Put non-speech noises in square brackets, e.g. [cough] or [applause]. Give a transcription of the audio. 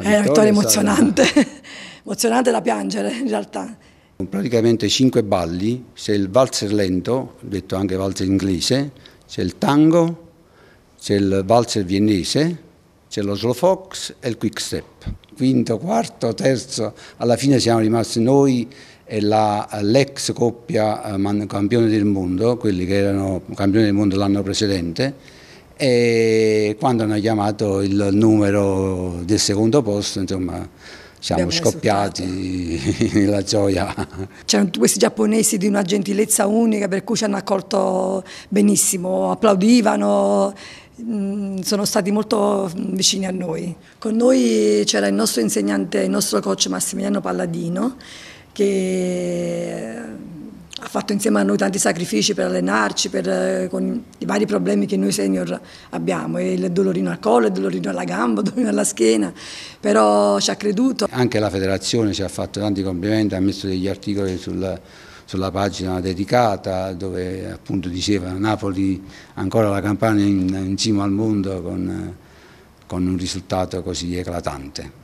È una vittoria emozionante, sarà... [laughs] emozionante da piangere in realtà. Praticamente cinque balli, c'è il valzer lento, detto anche valzer inglese, c'è il tango, c'è il valzer viennese, c'è lo slow fox e il quick step. Quinto, quarto, terzo, alla fine siamo rimasti noi e l'ex coppia eh, campione del mondo, quelli che erano campioni del mondo l'anno precedente, e quando hanno chiamato il numero del secondo posto, insomma, siamo scoppiati [laughs] nella gioia. C'erano tutti questi giapponesi di una gentilezza unica per cui ci hanno accolto benissimo, applaudivano, mm, sono stati molto mm, vicini a noi. Con noi c'era il nostro insegnante, il nostro coach Massimiliano Palladino che fatto insieme a noi tanti sacrifici per allenarci, per, eh, con i vari problemi che noi senior abbiamo, il dolorino al collo, il dolorino alla gamba, [laughs] il dolorino alla schiena, però ci ha creduto. Anche la federazione ci ha fatto tanti complimenti, ha messo degli articoli sul sulla pagina dedicata dove appunto diceva Napoli ancora la Campania in, in cima al mondo con, con un risultato così eclatante.